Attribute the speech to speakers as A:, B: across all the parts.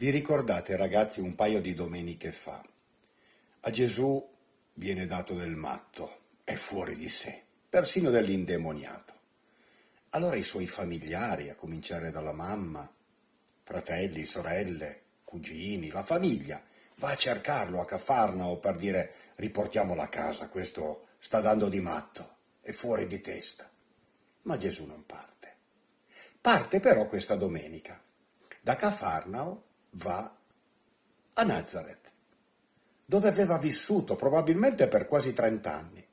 A: Vi ricordate ragazzi un paio di domeniche fa? A Gesù viene dato del matto, è fuori di sé, persino dell'indemoniato. Allora i suoi familiari, a cominciare dalla mamma, fratelli, sorelle, cugini, la famiglia, va a cercarlo a Cafarnao per dire riportiamolo a casa, questo sta dando di matto, è fuori di testa. Ma Gesù non parte. Parte però questa domenica. Da Cafarnao va a Nazareth, dove aveva vissuto probabilmente per quasi 30 anni.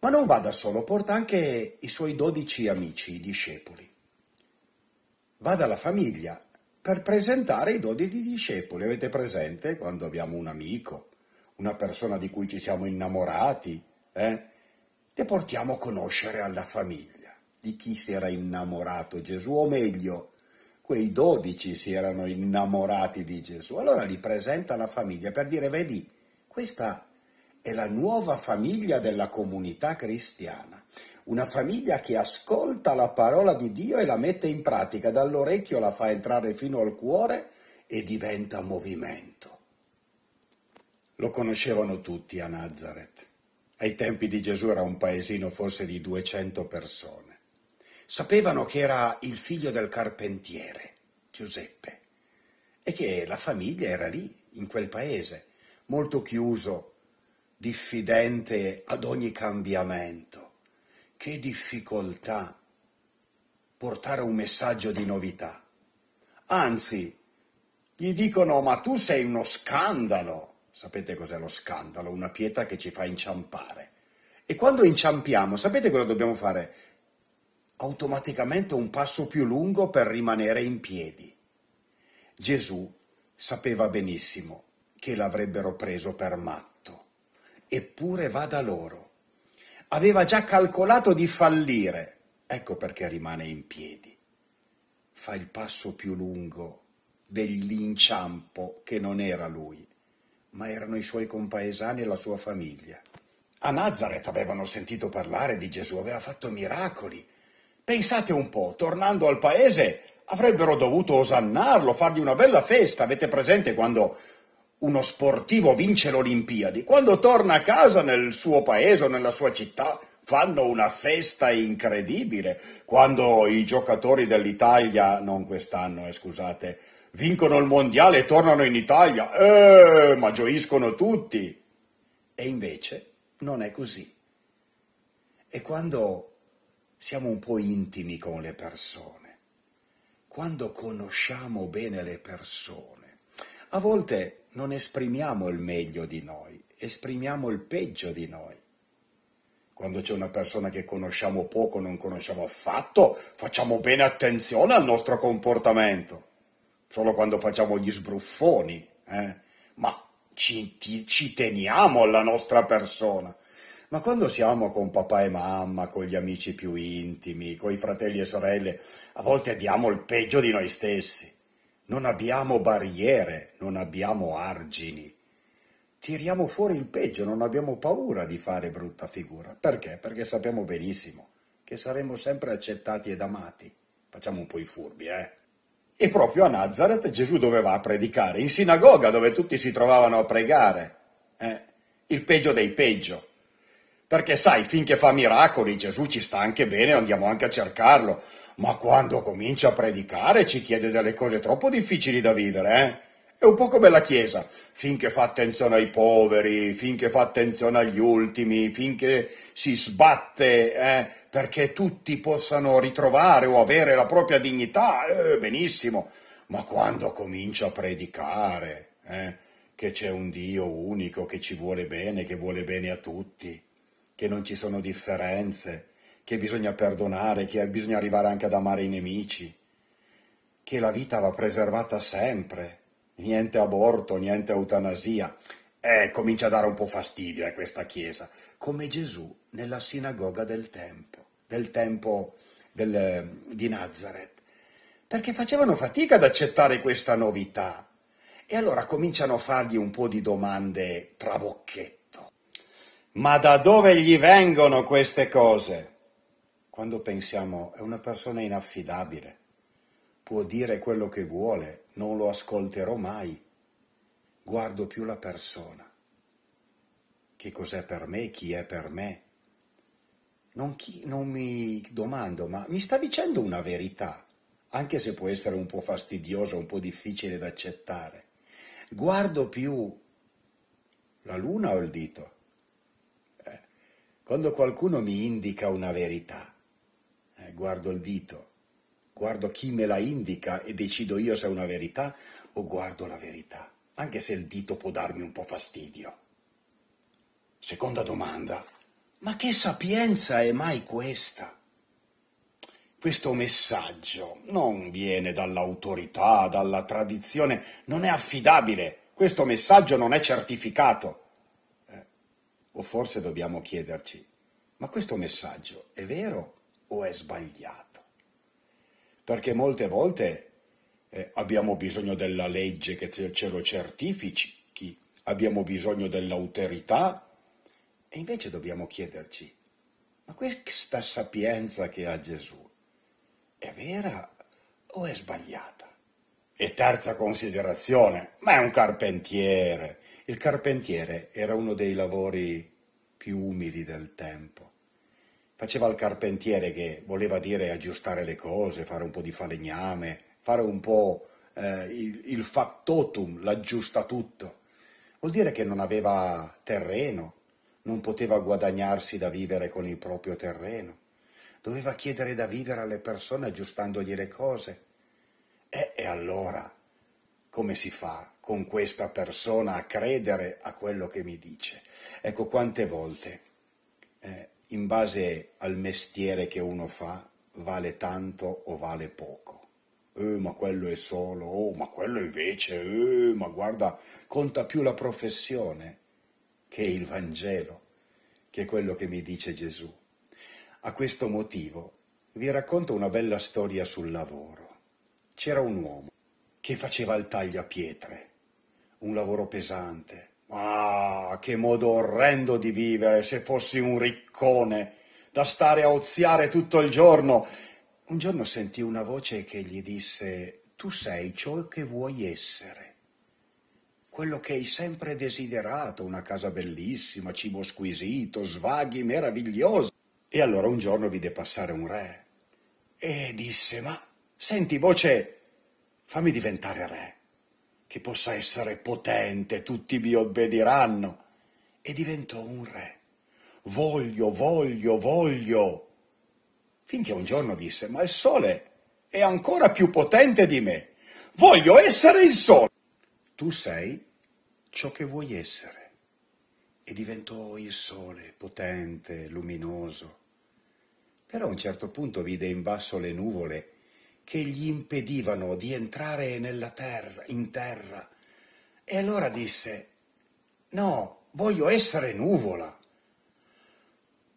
A: Ma non va da solo, porta anche i suoi dodici amici, i discepoli. Va dalla famiglia per presentare i dodici discepoli. Avete presente quando abbiamo un amico, una persona di cui ci siamo innamorati? Eh? Le portiamo a conoscere alla famiglia di chi si era innamorato Gesù, o meglio, quei dodici si erano innamorati di Gesù. Allora li presenta la famiglia per dire, vedi, questa è la nuova famiglia della comunità cristiana, una famiglia che ascolta la parola di Dio e la mette in pratica, dall'orecchio la fa entrare fino al cuore e diventa movimento. Lo conoscevano tutti a Nazareth. Ai tempi di Gesù era un paesino forse di 200 persone. Sapevano che era il figlio del carpentiere, Giuseppe, e che la famiglia era lì, in quel paese, molto chiuso, diffidente ad ogni cambiamento. Che difficoltà portare un messaggio di novità. Anzi, gli dicono ma tu sei uno scandalo. Sapete cos'è lo scandalo? Una pietra che ci fa inciampare. E quando inciampiamo, sapete cosa dobbiamo fare? automaticamente un passo più lungo per rimanere in piedi. Gesù sapeva benissimo che l'avrebbero preso per matto, eppure va da loro. Aveva già calcolato di fallire, ecco perché rimane in piedi. Fa il passo più lungo dell'inciampo che non era lui, ma erano i suoi compaesani e la sua famiglia. A Nazareth avevano sentito parlare di Gesù, aveva fatto miracoli, Pensate un po', tornando al paese avrebbero dovuto osannarlo, fargli una bella festa. Avete presente quando uno sportivo vince le Olimpiadi? Quando torna a casa nel suo paese o nella sua città fanno una festa incredibile. Quando i giocatori dell'Italia, non quest'anno, eh, scusate, vincono il mondiale e tornano in Italia, eh, ma gioiscono tutti. E invece non è così. E quando siamo un po' intimi con le persone. Quando conosciamo bene le persone, a volte non esprimiamo il meglio di noi, esprimiamo il peggio di noi. Quando c'è una persona che conosciamo poco, non conosciamo affatto, facciamo bene attenzione al nostro comportamento. Solo quando facciamo gli sbruffoni, eh? ma ci, ci, ci teniamo alla nostra persona ma quando siamo con papà e mamma, con gli amici più intimi, con i fratelli e sorelle, a volte diamo il peggio di noi stessi. Non abbiamo barriere, non abbiamo argini. Tiriamo fuori il peggio, non abbiamo paura di fare brutta figura. Perché? Perché sappiamo benissimo che saremo sempre accettati ed amati. Facciamo un po' i furbi, eh? E proprio a Nazareth Gesù doveva predicare, in sinagoga dove tutti si trovavano a pregare. Eh? Il peggio dei peggio. Perché sai, finché fa miracoli, Gesù ci sta anche bene, andiamo anche a cercarlo. Ma quando comincia a predicare ci chiede delle cose troppo difficili da vivere, eh? È un po' come la Chiesa, finché fa attenzione ai poveri, finché fa attenzione agli ultimi, finché si sbatte eh, perché tutti possano ritrovare o avere la propria dignità, eh, benissimo. Ma quando comincia a predicare, eh, che c'è un Dio unico che ci vuole bene, che vuole bene a tutti, che non ci sono differenze, che bisogna perdonare, che bisogna arrivare anche ad amare i nemici, che la vita va preservata sempre, niente aborto, niente eutanasia. Eh, comincia a dare un po' fastidio a eh, questa Chiesa, come Gesù nella sinagoga del tempo, del tempo del, di Nazareth, perché facevano fatica ad accettare questa novità. E allora cominciano a fargli un po' di domande trabocchette ma da dove gli vengono queste cose? Quando pensiamo è una persona inaffidabile, può dire quello che vuole, non lo ascolterò mai, guardo più la persona. Che cos'è per me, chi è per me? Non, chi, non mi domando, ma mi sta dicendo una verità, anche se può essere un po' fastidiosa, un po' difficile da accettare. Guardo più la luna o il dito? Quando qualcuno mi indica una verità, eh, guardo il dito, guardo chi me la indica e decido io se è una verità o guardo la verità, anche se il dito può darmi un po' fastidio. Seconda domanda, ma che sapienza è mai questa? Questo messaggio non viene dall'autorità, dalla tradizione, non è affidabile, questo messaggio non è certificato. O forse dobbiamo chiederci, ma questo messaggio è vero o è sbagliato? Perché molte volte eh, abbiamo bisogno della legge che ce lo certifichi, abbiamo bisogno dell'auterità e invece dobbiamo chiederci, ma questa sapienza che ha Gesù è vera o è sbagliata? E terza considerazione, ma è un carpentiere, il carpentiere era uno dei lavori più umili del tempo. Faceva il carpentiere che voleva dire aggiustare le cose, fare un po' di falegname, fare un po' eh, il, il factotum, l'aggiusta tutto. Vuol dire che non aveva terreno, non poteva guadagnarsi da vivere con il proprio terreno. Doveva chiedere da vivere alle persone aggiustandogli le cose. e, e allora come si fa con questa persona a credere a quello che mi dice. Ecco quante volte, eh, in base al mestiere che uno fa, vale tanto o vale poco. Eh, ma quello è solo, oh, ma quello invece, eh, ma guarda, conta più la professione che il Vangelo, che quello che mi dice Gesù. A questo motivo vi racconto una bella storia sul lavoro. C'era un uomo che faceva il tagliapietre un lavoro pesante. Ah, che modo orrendo di vivere se fossi un riccone, da stare a oziare tutto il giorno. Un giorno sentì una voce che gli disse, tu sei ciò che vuoi essere, quello che hai sempre desiderato, una casa bellissima, cibo squisito, svaghi meravigliosi. E allora un giorno vide passare un re e disse, ma senti voce, fammi diventare re che possa essere potente, tutti mi obbediranno. E diventò un re. Voglio, voglio, voglio. Finché un giorno disse, ma il sole è ancora più potente di me. Voglio essere il sole. Tu sei ciò che vuoi essere. E diventò il sole potente, luminoso. Però a un certo punto vide in basso le nuvole che gli impedivano di entrare nella terra, in terra. E allora disse, no, voglio essere nuvola.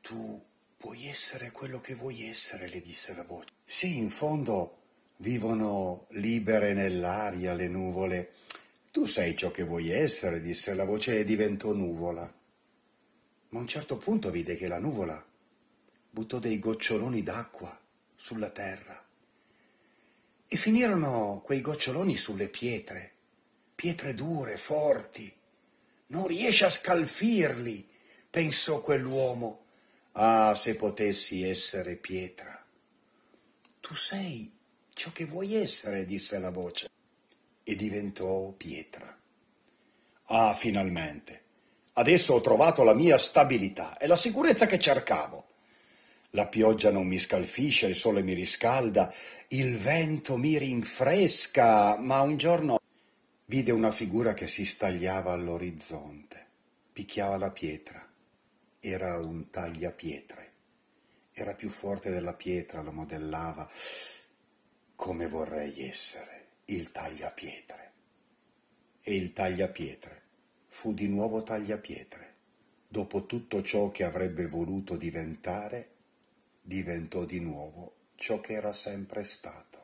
A: Tu puoi essere quello che vuoi essere, le disse la voce. Sì, in fondo vivono libere nell'aria le nuvole. Tu sei ciò che vuoi essere, disse la voce e diventò nuvola. Ma a un certo punto vide che la nuvola buttò dei goccioloni d'acqua sulla terra e finirono quei goccioloni sulle pietre, pietre dure, forti. Non riesce a scalfirli, pensò quell'uomo. Ah, se potessi essere pietra. Tu sei ciò che vuoi essere, disse la voce, e diventò pietra. Ah, finalmente. Adesso ho trovato la mia stabilità e la sicurezza che cercavo la pioggia non mi scalfisce, il sole mi riscalda, il vento mi rinfresca, ma un giorno vide una figura che si stagliava all'orizzonte, picchiava la pietra, era un tagliapietre, era più forte della pietra, lo modellava, come vorrei essere, il tagliapietre. E il tagliapietre fu di nuovo tagliapietre, dopo tutto ciò che avrebbe voluto diventare diventò di nuovo ciò che era sempre stato.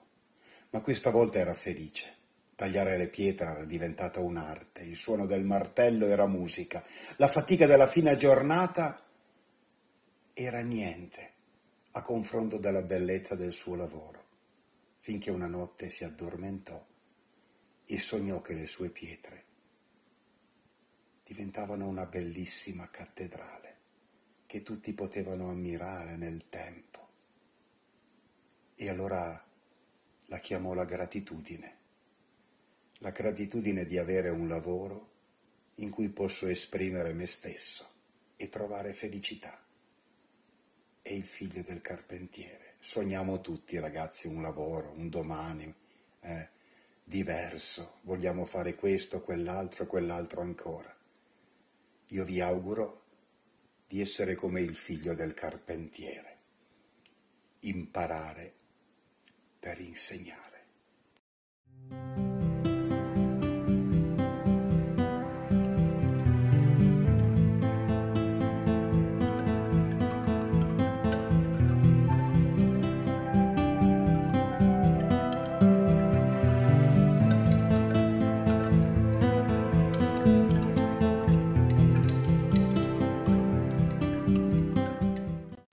A: Ma questa volta era felice. Tagliare le pietre era diventata un'arte, il suono del martello era musica, la fatica della fine giornata era niente a confronto della bellezza del suo lavoro, finché una notte si addormentò e sognò che le sue pietre diventavano una bellissima cattedrale che tutti potevano ammirare nel tempo. E allora la chiamò la gratitudine, la gratitudine di avere un lavoro in cui posso esprimere me stesso e trovare felicità. È il figlio del carpentiere. Sogniamo tutti ragazzi un lavoro, un domani eh, diverso, vogliamo fare questo, quell'altro, quell'altro ancora. Io vi auguro di essere come il figlio del carpentiere, imparare per insegnare.